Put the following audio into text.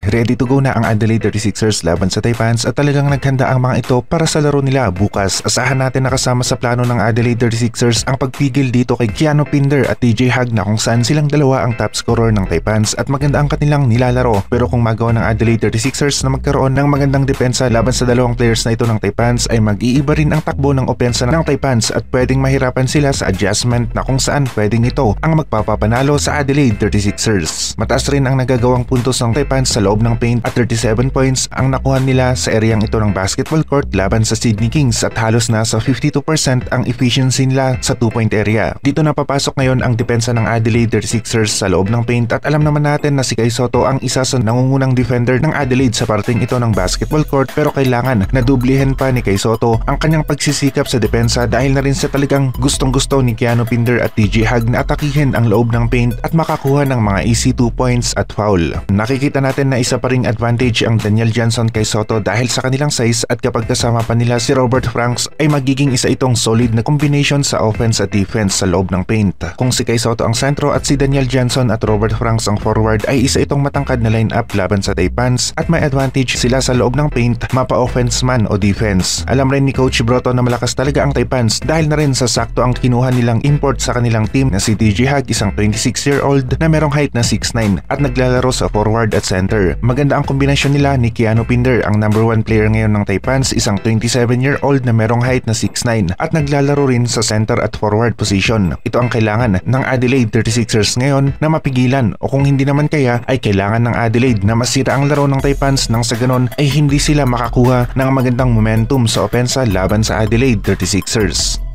Ready to go na ang Adelaide 36ers laban sa Taipans at talagang naghanda ang mga ito para sa laro nila bukas. Asahan natin na kasama sa plano ng Adelaide 36ers ang pagpigil dito kay Keanu Pinder at TJ Hag na kung saan silang dalawa ang top scorer ng Taipans at maganda ang kanilang nilalaro. Pero kung magawa ng Adelaide 36ers na magkaroon ng magandang depensa laban sa dalawang players na ito ng Taipans ay mag-iiba rin ang takbo ng opensa ng Taipans at pwedeng mahirapan sila sa adjustment na kung saan pwedeng ito ang magpapapanalo sa Adelaide 36ers. Mataas rin ang nagagawang puntos ng Taipans sa loob ng paint at 37 points ang nakuha nila sa ereyang ito ng basketball court laban sa Sydney Kings at halos nasa 52% ang efficiency nila sa 2-point area. Dito na papasok ngayon ang depensa ng Adelaide 36ers sa loob ng paint at alam naman natin na si Kai Soto ang isa sa nangungunang defender ng Adelaide sa parting ito ng basketball court pero kailangan na dublihin pa ni Kai Soto ang kanyang pagsisikap sa depensa dahil na rin sa talagang gustong gusto ni Keanu Pinder at TJ Hag na atakihin ang loob ng paint at makakuha ng mga easy 2 points at foul. Nakikita natin na isa pa ring advantage ang Daniel Johnson kay Soto dahil sa kanilang size at kapag kasama pa nila si Robert Franks ay magiging isa itong solid na combination sa offense at defense sa loob ng paint. Kung si kay Soto ang sentro at si Daniel Johnson at Robert Franks ang forward ay isa itong matangkad na lineup laban sa Taipans at may advantage sila sa loob ng paint mapa-offense man o defense. Alam rin ni Coach Broto na malakas talaga ang Taipans dahil na rin sa sakto ang kinuha nilang import sa kanilang team na si DJ Hag isang 26-year-old na merong height na 6'9 at naglalaro sa forward at center. Maganda ang kombinasyon nila ni Keanu Pinder, ang number 1 player ngayon ng Taipans, isang 27-year-old na merong height na 6'9 at naglalaro rin sa center at forward position. Ito ang kailangan ng Adelaide 36ers ngayon na mapigilan o kung hindi naman kaya ay kailangan ng Adelaide na masira ang laro ng Taipans nang sa ganon ay hindi sila makakuha ng magandang momentum sa opensa laban sa Adelaide 36ers.